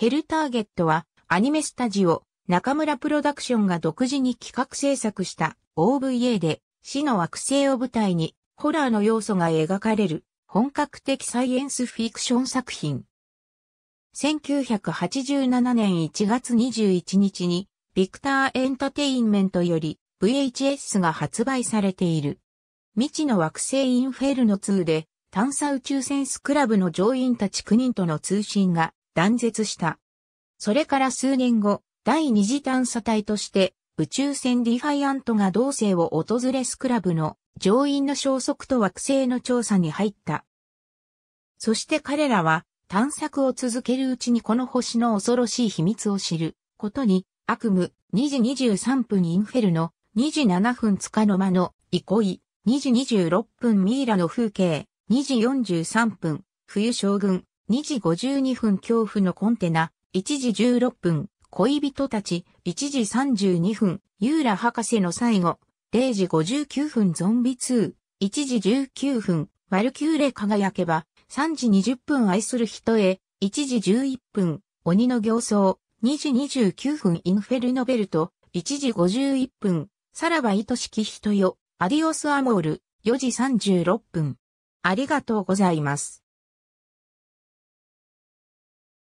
ヘルターゲットはアニメスタジオ中村プロダクションが独自に企画制作した OVA で死の惑星を舞台にホラーの要素が描かれる本格的サイエンスフィクション作品。1987年1月21日にビクターエンタテインメントより VHS が発売されている。未知の惑星インフェルノ2で探査宇宙船スクラブの乗員たち9人との通信が断絶した。それから数年後、第二次探査隊として宇宙船ディファイアントが同星を訪れスクラブの乗員の消息と惑星の調査に入った。そして彼らは探索を続けるうちにこの星の恐ろしい秘密を知ることに悪夢2時23分インフェルノ2時7分つかの間の憩い2時26分ミイラの風景2時43分冬将軍2時52分恐怖のコンテナ、1時16分、恋人たち、1時32分、ユーラ博士の最後、0時59分ゾンビ2、1時19分、ワルキューレ輝けば、3時20分愛する人へ、1時11分、鬼の行走、2時29分インフェルノベルト、1時51分、さらば愛しき人よ、アディオスアモール、4時36分。ありがとうございます。